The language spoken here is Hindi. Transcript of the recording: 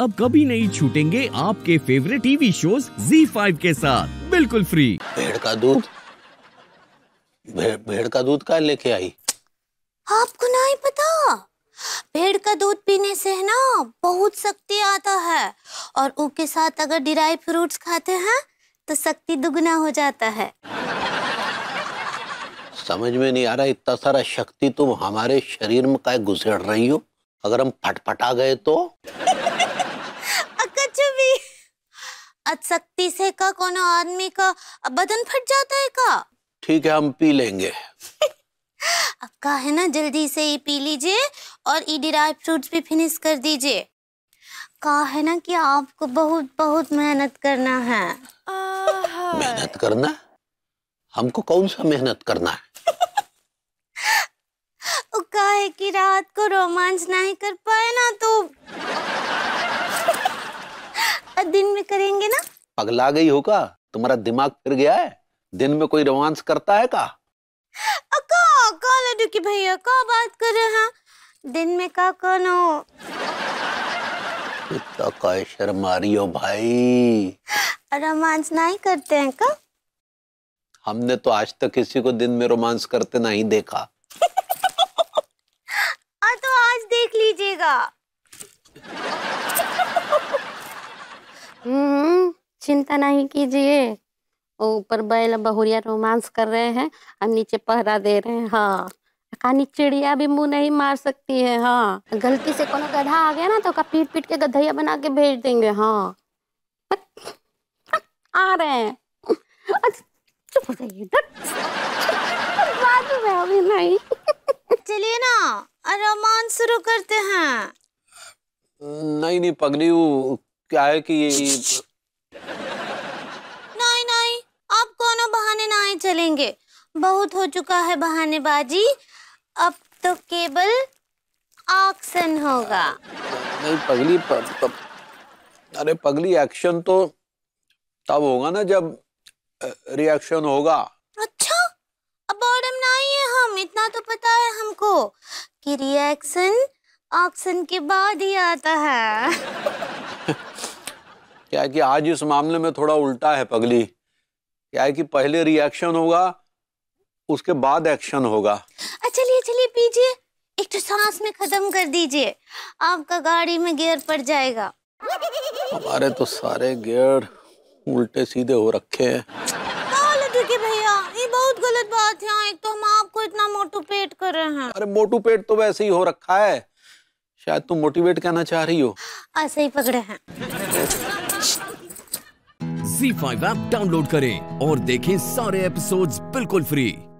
अब कभी नहीं छूटेंगे आपके फेवरेट टीवी शोज Z5 के साथ बिल्कुल फ्री भेड़ का दूध भेड़ भेड़ का दूध कहा लेके आई आपको नहीं पता भेड़ का दूध पीने से है ना बहुत शक्ति आता है और उसके साथ अगर डिराई फ्रूट्स खाते हैं तो शक्ति दुगना हो जाता है समझ में नहीं आ रहा इतना सारा शक्ति तुम हमारे शरीर में का घुसेड़ रही हो अगर हम फटफटा गए तो सख्ती से का कोनो आदमी का बदन फट जाता है का ठीक है हम पी लेंगे अब का है ना जल्दी से ही पी लीजिए और ई डिराइव फ्रूट्स भी फिनिश कर दीजिए का है ना कि आपको बहुत बहुत मेहनत करना है मेहनत करना हमको कौन सा मेहनत करना है कहा है कि रात को रोमांच नहीं कर पाए ना तो बहुत दिन में करेंगे ना पगला गई हो का तुम्हारा दिमाग फिर गया है दिन में कोई रोमांस करता है का लड्डू की भैया का बात कर रहे हैं दिन में का करो इतना का शर्म रही हो भाई रोमांस नहीं करते हैं का हमने तो आज तक किसी को दिन में रोमांस करते नहीं देखा तो आज देख लीजिएगा हम्म चिंता नहीं कीजिए ऊपर बैल बहुरिया रोमांस कर रहे हैं और नीचे पहरा दे रहे हैं हाँ कहानी चिड़िया भी मुंह नहीं मार सकती है हाँ गलती से कोनो गधा आ गया ना तो का पीट पीट के गधैया बना के भेज देंगे हाँ आ रहे हैं अच्छा, चुप हो जाइए अभी नहीं चलिए ना रोमांस शुरू करते हैं नहीं नहीं पगड़ी वो क्या है कि ये नहीं नहीं आप कोनो बहाने ना आए चलेंगे बहुत हो चुका है बहाने बाजी अब तो केवल एक्शन होगा नहीं पगली प, प, प, अरे पगली एक्शन तो तब होगा ना जब रिएक्शन होगा अच्छा अब बॉडम ना ही है हम इतना तो पता है हमको कि रिएक्शन ऑक्शन के बाद ही आता है क्या है कि आज इस मामले में थोड़ा उल्टा है पगली क्या है कि पहले रिएक्शन होगा उसके बाद एक्शन होगा चलिए चलिए पीजिए एक तो सांस में खत्म कर दीजिए आपका गाड़ी में गियर पड़ जाएगा हमारे तो सारे गियर उल्टे सीधे हो रखे हैं भैया ये बहुत गलत बात है एक तो हम आपको इतना मोटू पेट कर रहे हैं अरे मोटू पेट तो वैसे ही हो रखा है शायद तुम मोटिवेट करना चाह रही हो ऐसे ही पकड़े हैं जी फाइव ऐप डाउनलोड करें और देखें सारे एपिसोड्स बिल्कुल फ्री